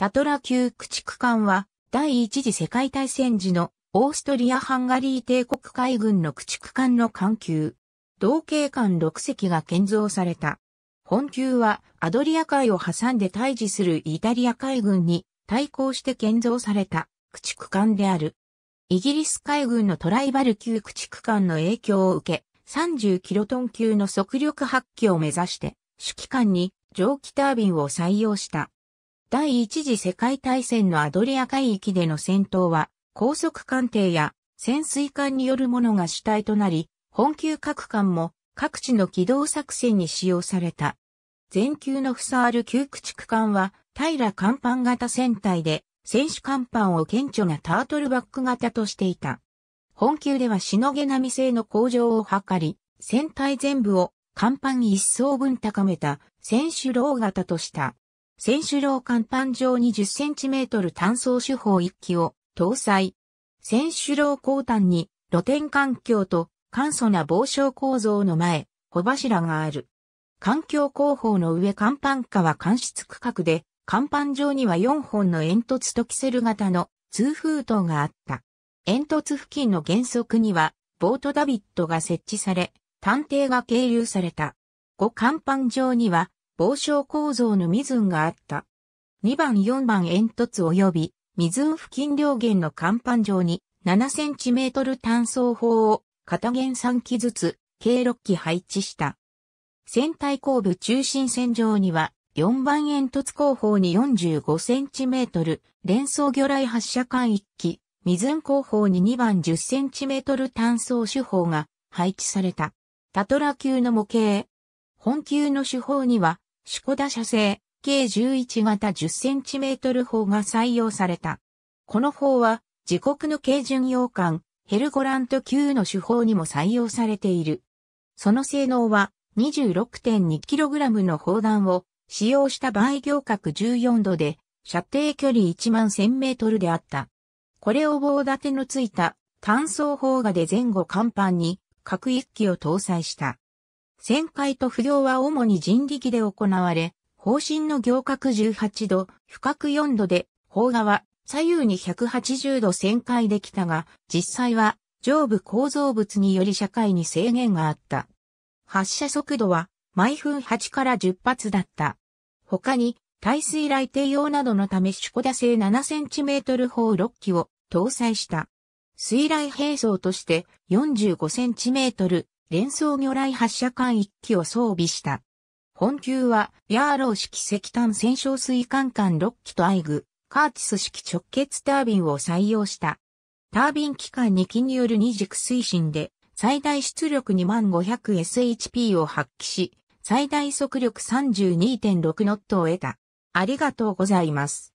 タトラ級駆逐艦は、第一次世界大戦時のオーストリア・ハンガリー帝国海軍の駆逐艦の艦級。同型艦6隻が建造された。本級はアドリア海を挟んで対峙するイタリア海軍に対抗して建造された駆逐艦である。イギリス海軍のトライバル級駆逐艦の影響を受け、30キロトン級の速力発揮を目指して、主機艦に蒸気タービンを採用した。第一次世界大戦のアドリア海域での戦闘は、高速艦艇や潜水艦によるものが主体となり、本級各艦も各地の機動作戦に使用された。全級のふさわる旧駆逐艦は、平甲板型船体で、選手甲板を顕著なタートルバック型としていた。本級ではしのげ並性の向上を図り、船体全部を甲板一層分高めた船ロー型とした。選手楼甲板上に 10cm 単装手法1機を搭載。選手楼後端に露天環境と簡素な防障構造の前、小柱がある。環境後方の上甲板下は間室区画で、甲板上には4本の煙突とキセル型の通風筒があった。煙突付近の原則には、ボートダビットが設置され、探偵が経由された。5甲板上には、防床構造のミズンがあった。2番4番煙突及び、ミズン付近両弦の甲板上に、7センチメートル単装砲を、片弦3機ずつ、計6機配置した。船体後部中心線上には、4番煙突後方に45センチメートル、連装魚雷発射管1機、水雲後方に2番10センチメートル単装手法が配置された。タトラ級の模型。本級の手法には、シュコダ社製、計11型 10cm 砲が採用された。この砲は、自国の軽巡洋艦、ヘルゴラント級の手法にも採用されている。その性能は 26.2kg の砲弾を使用した場合行角14度で射程距離1万1000メートルであった。これを棒立てのついた単装砲がで前後甲板に各一機を搭載した。旋回と不行は主に人力で行われ、方針の行角18度、深角4度で、方側、左右に180度旋回できたが、実際は上部構造物により社会に制限があった。発射速度は毎分8から10発だった。他に、耐水雷低用などのため主古打製 7cm 砲6機を搭載した。水雷兵装として 45cm、連装魚雷発射艦1機を装備した。本級は、ヤーロー式石炭戦勝水艦艦6機とアイグ、カーティス式直結タービンを採用した。タービン機関2機による二軸推進で、最大出力 2500shp を発揮し、最大速力32.6ノットを得た。ありがとうございます。